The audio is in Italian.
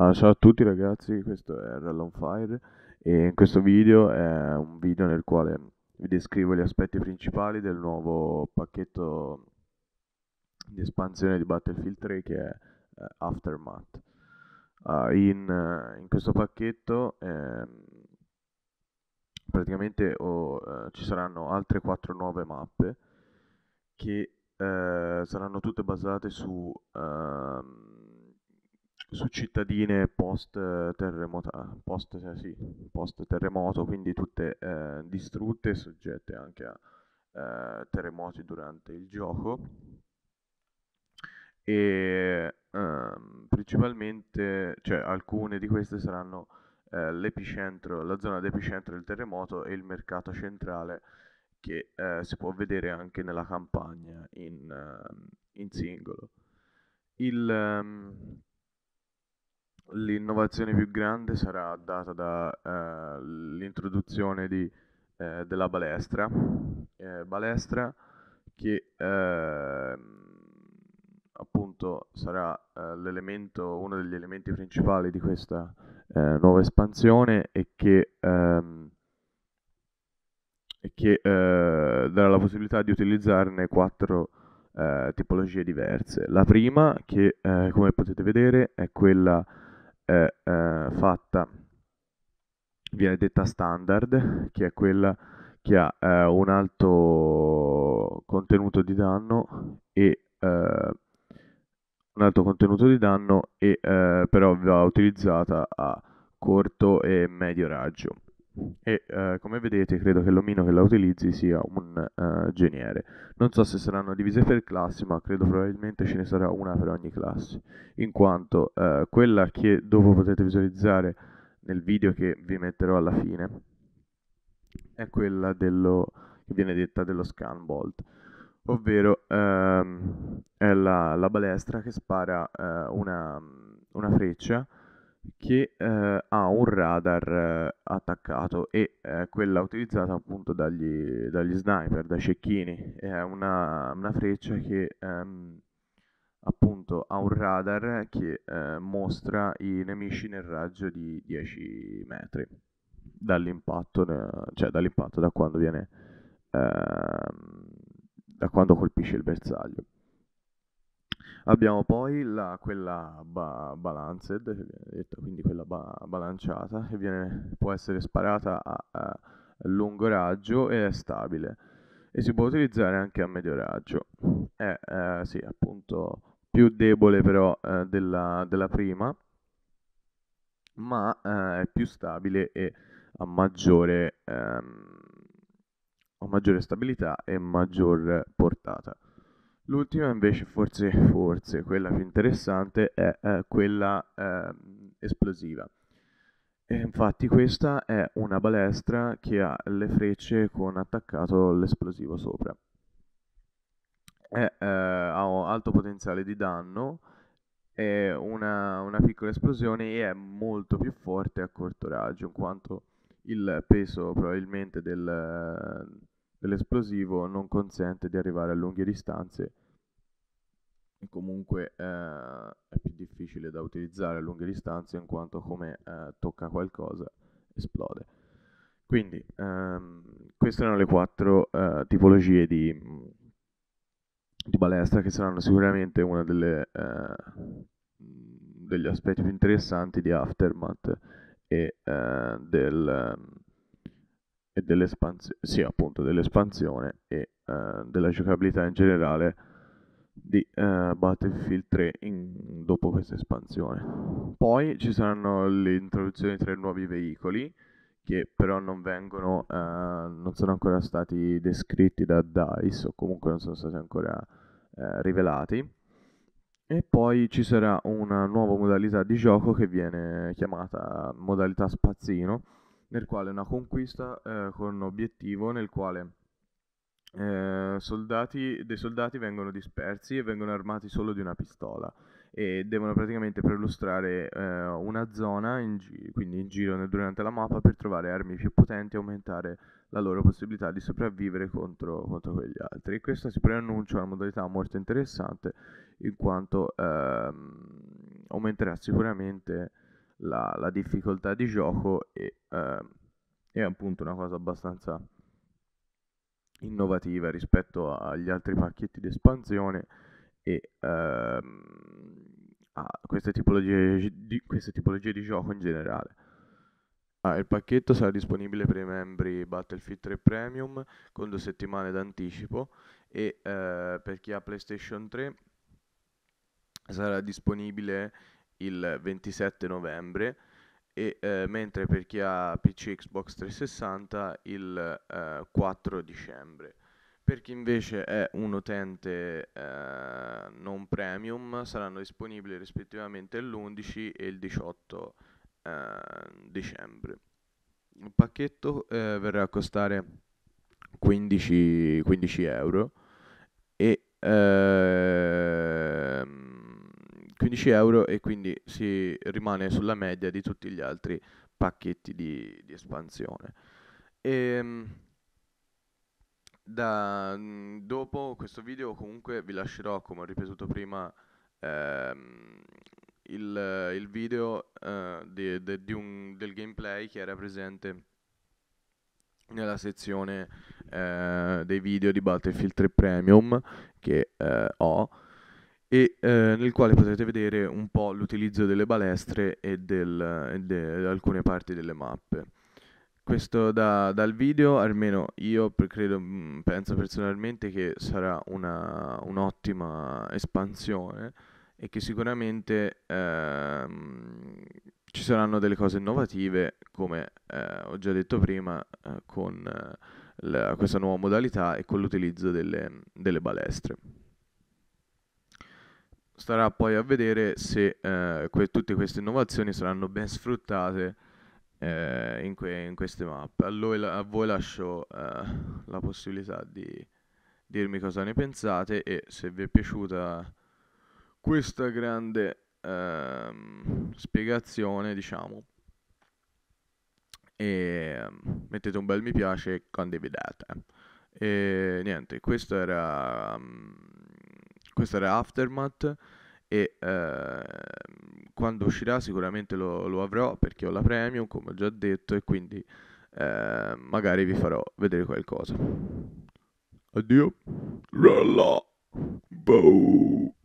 Allora, ah, ciao a tutti ragazzi, questo è Rall on Fire e in questo video è un video nel quale vi descrivo gli aspetti principali del nuovo pacchetto di espansione di Battlefield 3 che è eh, Aftermath. Uh, in, eh, in, questo pacchetto eh, praticamente oh, eh, ci saranno altre 4 nuove mappe che eh, saranno tutte basate su... Uh, su cittadine post, eh, post, eh, sì, post terremoto, quindi tutte eh, distrutte e soggette anche a eh, terremoti durante il gioco. E ehm, principalmente, cioè, alcune di queste saranno eh, l'epicentro, la zona d'epicentro del terremoto e il mercato centrale che eh, si può vedere anche nella campagna in, ehm, in singolo. Il, ehm, L'innovazione più grande sarà data dall'introduzione eh, eh, della balestra, eh, balestra che eh, appunto sarà eh, uno degli elementi principali di questa eh, nuova espansione e che, ehm, e che darà la possibilità di utilizzarne quattro tipologie diverse. La prima che come potete vedere è quella è eh, fatta, viene detta standard, che è quella che ha eh, un alto contenuto di danno e eh, un alto contenuto di danno e eh, però va utilizzata a corto e medio raggio e eh, come vedete credo che l'omino che la utilizzi sia un eh, geniere. Non so se saranno divise per classi, ma credo probabilmente ce ne sarà una per ogni classe, in quanto eh, quella che dopo potete visualizzare nel video che vi metterò alla fine è quella dello, che viene detta dello scan bolt ovvero ehm, è la, la, balestra che spara eh, una, una freccia che eh, ha un radar eh, attaccato e eh, quella utilizzata appunto dagli, dagli sniper, dai cecchini, è una, una freccia che ehm, appunto ha un radar che eh, mostra i nemici nel raggio di 10 metri dall'impatto, cioè dall'impatto da quando viene, ehm, da quando colpisce il bersaglio. Abbiamo poi la, quella ba- balanced, quindi quella ba- bilanciata, che viene, può essere sparata a, a lungo raggio e è stabile e si può utilizzare anche a medio raggio. È eh, sì, appunto più debole però eh, della, della, prima, ma eh, è più stabile e ha maggiore, ehm, ha maggiore stabilità e maggior portata. L'ultima invece forse, forse quella più interessante è eh, quella eh, esplosiva. E infatti questa è una balestra che ha le frecce con attaccato l'esplosivo sopra. È, eh, ha un alto potenziale di danno, è una, una piccola esplosione e è molto più forte a corto raggio in quanto il peso probabilmente del dell'esplosivo non consente di arrivare a lunghe distanze e comunque eh, è più difficile da utilizzare a lunghe distanze in quanto come eh, tocca qualcosa esplode. Quindi ehm, queste erano le quattro eh, tipologie di, di, balestra che saranno sicuramente uno eh, degli aspetti più interessanti di Aftermath e eh, del e dell'espansione, sì, appunto, dell'espansione e eh, della giocabilità in generale di eh, Battlefield 3 in, dopo questa espansione. Poi ci saranno l'introduzione di tre nuovi veicoli che però non vengono, eh, non sono ancora stati descritti da DICE o comunque non sono stati ancora eh, rivelati. E poi ci sarà una nuova modalità di gioco che viene chiamata modalità spazzino, nel quale una conquista eh, con un obiettivo nel quale eh, soldati, dei soldati vengono dispersi e vengono armati solo di una pistola e devono praticamente perlustrare eh, una zona in gi- quindi in giro nel, durante la mappa per trovare armi più potenti e aumentare la loro possibilità di sopravvivere contro, contro quegli altri. E questa si preannuncia una modalità molto interessante in quanto ehm, aumenterà sicuramente la, la difficoltà di gioco e eh, è appunto una cosa abbastanza innovativa rispetto agli altri pacchetti di espansione e ehm, a queste tipologie, di, queste tipologie di gioco in generale. Ah, il pacchetto sarà disponibile per i membri Battlefield 3 Premium con due settimane d'anticipo e eh, per chi ha PlayStation 3 sarà disponibile il 27 novembre e eh, mentre per chi ha PC Xbox 360 il eh, 4 dicembre. Per chi invece è un utente eh, non premium saranno disponibili rispettivamente l'11 e il 18 eh, dicembre. Il pacchetto eh, verrà a costare 15, 15 euro e eh, 15 euro e quindi si rimane sulla media di tutti gli altri pacchetti di, di espansione. E, ehm, da, dopo questo video comunque vi lascerò, come ho ripetuto prima, ehm, il, il, video eh, di, de, di un, del gameplay che era presente nella sezione eh, dei video di Battlefield 3 Premium che eh, ho e eh, nel quale potrete vedere un po' l'utilizzo delle balestre e, del, e de, alcune parti delle mappe. Questo da, dal video, almeno io credo, mm, penso personalmente che sarà una, un'ottima espansione e che sicuramente ehm, ci saranno delle cose innovative, come eh, ho già detto prima, eh, con eh, la, questa nuova modalità e con l'utilizzo delle, delle balestre starà poi a vedere se eh, que- tutte queste innovazioni saranno ben sfruttate eh, in, que- in, queste mappe. A, la- a voi lascio eh, la possibilità di dirmi cosa ne pensate e se vi è piaciuta questa grande ehm, spiegazione, diciamo. E mettete un bel mi piace e condividete. E niente, questo era... Um, questo era Aftermath e eh, quando uscirà sicuramente lo, lo, avrò perché ho la premium come ho già detto e quindi eh, magari vi farò vedere qualcosa addio Rolla. Bow.